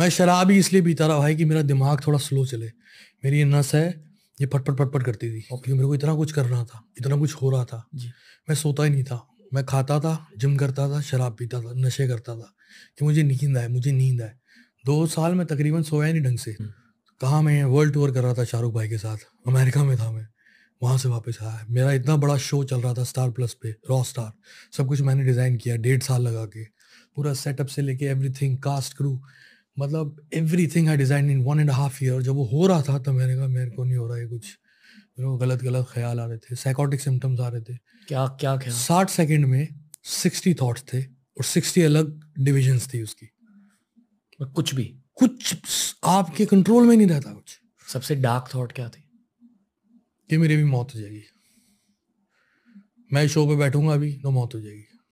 मैं शराब ही इसलिए पीता रहा भाई कि मेरा दिमाग थोड़ा स्लो चले मेरी ये नस है ये पटपट पटपट करती थी क्योंकि मेरे को इतना कुछ कर रहा था इतना कुछ हो रहा था जी मैं सोता ही नहीं था मैं खाता था जिम करता था शराब पीता था नशे करता था कि मुझे नींद आए मुझे नींद आए दो साल में तकरीबन सोया नहीं ढंग से हम्म। कहाँ मैं वर्ल्ड टूर कर रहा था शाहरुख भाई के साथ अमेरिका में था मैं वहाँ से वापस आया मेरा इतना बड़ा शो चल रहा था स्टार प्लस पे रॉ स्टार सब कुछ मैंने डिज़ाइन किया डेढ़ साल लगा के पूरा सेटअप से लेके एवरीथिंग कास्ट क्रू मतलब every thing I design in one and half year जब वो हो रहा था तो मैंने कहा मेरे को नहीं हो रहा है कुछ मेरे को गलत गलत ख्याल आ रहे थे साइकोटिक सिम्टम्स आ रहे थे क्या क्या ख्याल साठ सेकेंड में सिक्सटी थाट्स थे और सिक्सटी अलग डिविजन्स थी उसकी कुछ भी कुछ आपके कंट्रोल में नहीं रहता कुछ सबसे डार्क थाट क्या थी कि मेरी भी मौत हो जाएगी मैं शो पे बैठूंगा अभी तो मौत हो जाएगी